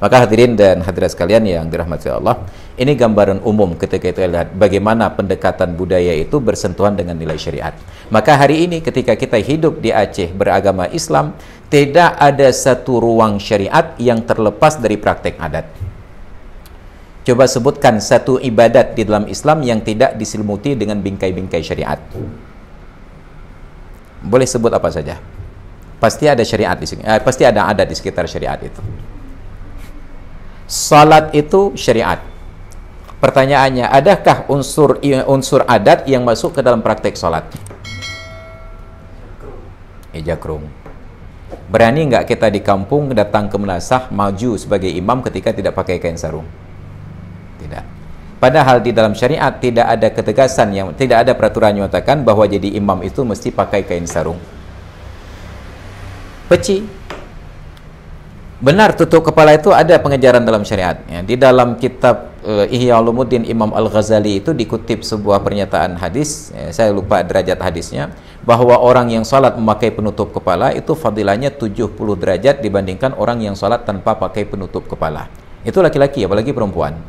Maka hadirin dan hadirat sekalian yang dirahmati Allah, ini gambaran umum ketika kita lihat bagaimana pendekatan budaya itu bersentuhan dengan nilai syariat. Maka hari ini ketika kita hidup di Aceh beragama Islam, tidak ada satu ruang syariat yang terlepas dari praktek adat. Coba sebutkan satu ibadat di dalam Islam yang tidak diselimuti dengan bingkai-bingkai syariat. Boleh sebut apa saja. Pasti ada syariat di sini, eh, pasti ada adat di sekitar syariat itu salat itu syariat. Pertanyaannya, adakah unsur unsur adat yang masuk ke dalam praktek salat? Ijakrum. Berani nggak kita di kampung datang ke Melasah maju sebagai imam ketika tidak pakai kain sarung? Tidak. Padahal di dalam syariat tidak ada ketegasan yang tidak ada peraturan yang mengatakan bahwa jadi imam itu mesti pakai kain sarung. Peci Benar, tutup kepala itu ada pengejaran dalam syariat. Ya, di dalam kitab uh, Ihya Ulumuddin Imam Al-Ghazali itu dikutip sebuah pernyataan hadis, ya, saya lupa derajat hadisnya, bahwa orang yang salat memakai penutup kepala itu fadilahnya 70 derajat dibandingkan orang yang salat tanpa pakai penutup kepala. Itu laki-laki, apalagi perempuan.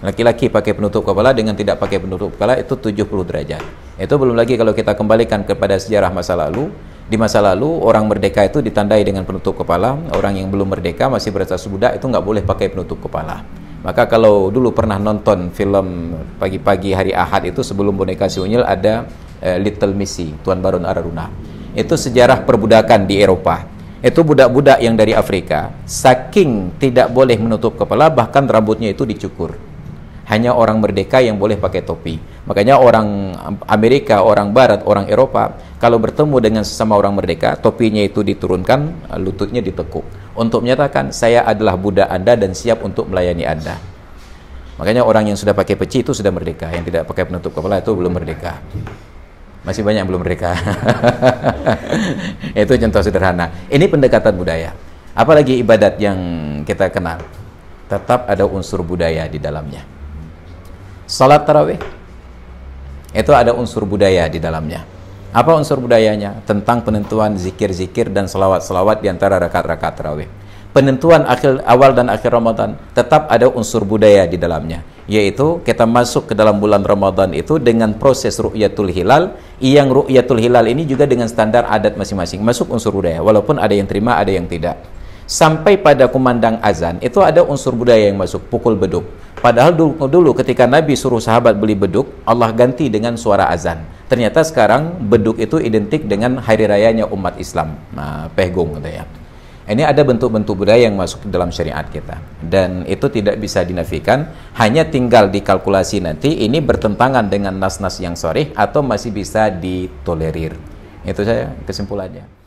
Laki-laki pakai penutup kepala dengan tidak pakai penutup kepala itu 70 derajat. Itu belum lagi kalau kita kembalikan kepada sejarah masa lalu, di masa lalu, orang merdeka itu ditandai dengan penutup kepala. Orang yang belum merdeka, masih berstatus budak, itu nggak boleh pakai penutup kepala. Maka kalau dulu pernah nonton film pagi-pagi hari Ahad itu sebelum boneka si Unyil ada uh, Little Missy, Tuan Baron Araruna. Itu sejarah perbudakan di Eropa. Itu budak-budak yang dari Afrika, saking tidak boleh menutup kepala, bahkan rambutnya itu dicukur. Hanya orang merdeka yang boleh pakai topi Makanya orang Amerika, orang Barat, orang Eropa, kalau bertemu dengan sesama orang merdeka, topinya itu diturunkan, lututnya ditekuk. Untuk menyatakan, saya adalah Buddha Anda dan siap untuk melayani Anda. Makanya orang yang sudah pakai peci itu sudah merdeka, yang tidak pakai penutup kepala itu belum merdeka. Masih banyak yang belum merdeka. itu contoh sederhana. Ini pendekatan budaya. Apalagi ibadat yang kita kenal. Tetap ada unsur budaya di dalamnya. Salat tarawih itu ada unsur budaya di dalamnya. Apa unsur budayanya? Tentang penentuan zikir-zikir dan selawat-selawat di antara rakaat-rakaat tarawih. Penentuan akhir, awal dan akhir Ramadan tetap ada unsur budaya di dalamnya. Yaitu kita masuk ke dalam bulan Ramadan itu dengan proses ru'yatul hilal. Yang ru'yatul hilal ini juga dengan standar adat masing-masing. Masuk unsur budaya, walaupun ada yang terima, ada yang tidak. Sampai pada kumandang azan, itu ada unsur budaya yang masuk, pukul beduk Padahal dulu, dulu ketika Nabi suruh sahabat beli beduk, Allah ganti dengan suara azan. Ternyata sekarang beduk itu identik dengan hari rayanya umat Islam. Nah, pehgung gitu ya. Ini ada bentuk-bentuk budaya yang masuk dalam syariat kita. Dan itu tidak bisa dinafikan, hanya tinggal dikalkulasi nanti ini bertentangan dengan nas-nas yang sore atau masih bisa ditolerir. Itu saya kesimpulannya.